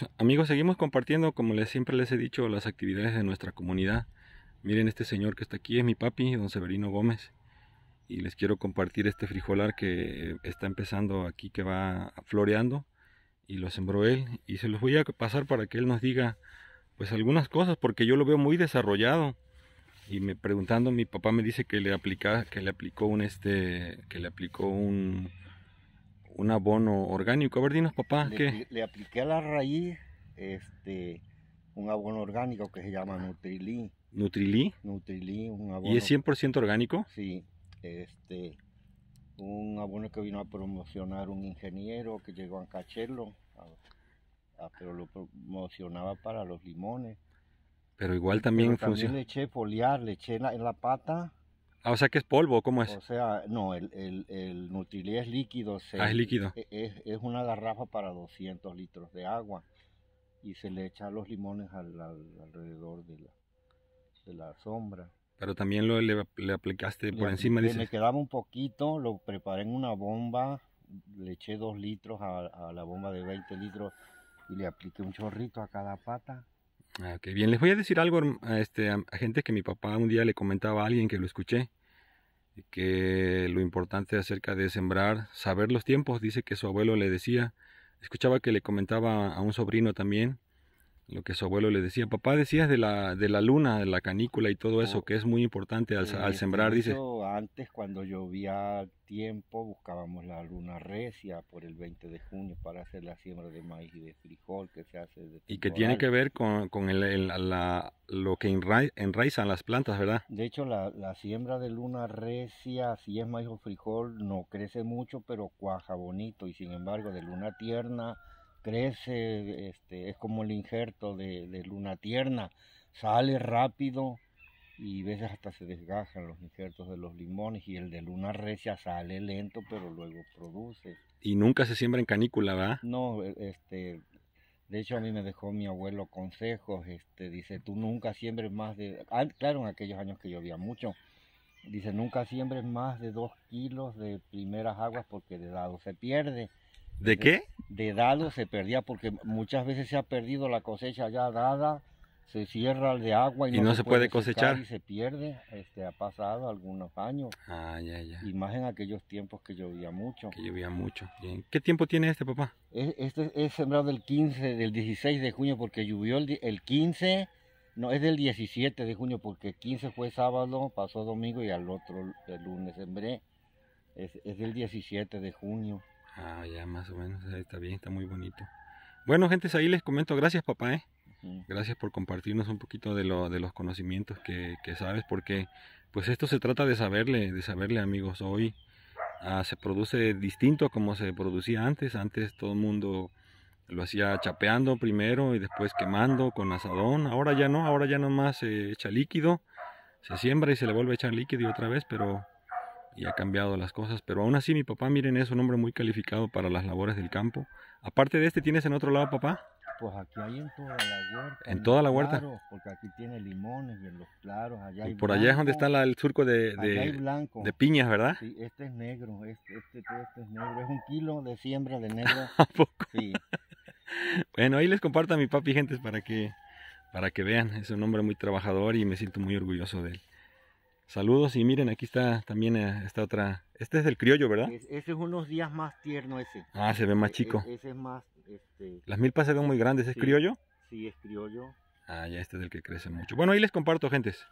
Pues, amigos, seguimos compartiendo, como les, siempre les he dicho, las actividades de nuestra comunidad. Miren, este señor que está aquí es mi papi, don Severino Gómez. Y les quiero compartir este frijolar que está empezando aquí, que va floreando. Y lo sembró él. Y se los voy a pasar para que él nos diga, pues algunas cosas, porque yo lo veo muy desarrollado. Y me preguntando, mi papá me dice que le que le aplicó un este, que le aplicó un un abono orgánico. A ver, dinos papá, le, ¿qué? Le apliqué a la raíz este, un abono orgánico que se llama Nutrilí. ¿Nutrilí? Nutrilí, un abono. ¿Y es 100% orgánico? Sí, este, un abono que vino a promocionar un ingeniero que llegó a Cachelo, pero lo promocionaba para los limones. Pero igual también, funciona. también le eché foliar, le eché en la pata Ah, o sea que es polvo, ¿cómo es? O sea, no, el, el, el es líquido. ah, es líquido. E, es, una garrafa para 200 litros de agua y se le echa los limones al, alrededor de la, de la sombra. Pero también lo, le, aplicaste por encima, dices. Me quedaba un poquito, lo preparé en una bomba, le eché dos litros a, a la bomba de 20 litros y le apliqué un chorrito a cada pata Ah, bien, les voy a decir algo a, este, a gente que mi papá un día le comentaba a alguien que lo escuché, que lo importante acerca de sembrar, saber los tiempos, dice que su abuelo le decía, escuchaba que le comentaba a un sobrino también, lo que su abuelo le decía. Papá, decías de la, luna, de la canícula y todo eso, oh, que es muy importante al, este sembrar, dice. Antes, cuando llovía tiempo, buscábamos la luna recia por el 20 de junio para hacer la siembra de maíz y de frijol que se hace. y que tiene que ver con, el, lo que enraizan las plantas, ¿verdad? De hecho, la, la siembra de luna recia, si es maíz o frijol, no crece mucho, pero cuaja bonito. Y sin embargo, de luna tierna crece, este, es como el injerto de, de, luna tierna, sale rápido y a veces hasta se desgajan los injertos de los limones y el de luna recia sale lento pero luego produce. Y nunca se siembra en canícula, va No, e, este, de hecho a mí me dejó mi abuelo consejos, este, dice, tú nunca siembres más de, claro, en aquellos años que llovía mucho, dice, nunca siembres más de dos kilos de primeras aguas porque de dado se pierde. ¿De qué? De, dado se perdía porque muchas veces se ha perdido la cosecha ya dada, se cierra el de agua y, no, se, puede, cosechar. Y se pierde, este, ha pasado algunos años. Ah, ya, ya. Y más en aquellos tiempos que llovía mucho. Que llovía mucho. ¿Qué tiempo tiene este, papá? Este es sembrado del 15, del 16 de junio porque llovió el, 15... No, es del 17 de junio porque 15 fue sábado, pasó domingo y al otro el lunes sembré. Es, es del 17 de junio. Ah, ya más o menos, está bien, está muy bonito. Bueno, gente, ahí les comento, gracias papá, ¿eh? Gracias por compartirnos un poquito de, los conocimientos que, sabes, porque pues esto se trata de saberle, de saberle amigos. Hoy ah, se produce distinto a como se producía antes. Antes todo el mundo lo hacía chapeando primero y después quemando con asadón. Ahora ya no, ahora ya nomás se echa líquido, se siembra y se le vuelve a echar líquido otra vez, pero y ha cambiado las cosas, pero aún así mi papá, miren, es un hombre muy calificado para las labores del campo. Aparte de este, ¿tienes en otro lado, papá? Pues aquí hay en toda la huerta. En, toda la huerta. porque aquí tiene limones y en los claros. Allá y por allá es donde está el surco de, de, de, piñas, ¿verdad? Sí, este es negro. Este, este, este es negro. Es un kilo de siembra de negro. ¿A poco? Sí. bueno, ahí les comparto a mi papi, gentes, para que, para que vean. Es un hombre muy trabajador y me siento muy orgulloso de él. Saludos y miren, aquí está también eh, esta otra. Este es el criollo, ¿verdad? ese es unos días más tierno ese. Ah, se ve más e, chico. E, ese es más... Este... Las milpas se ven muy grandes, ¿es criollo? Sí, es criollo. Ah, ya este es el que crece mucho. Bueno, ahí les comparto, gentes.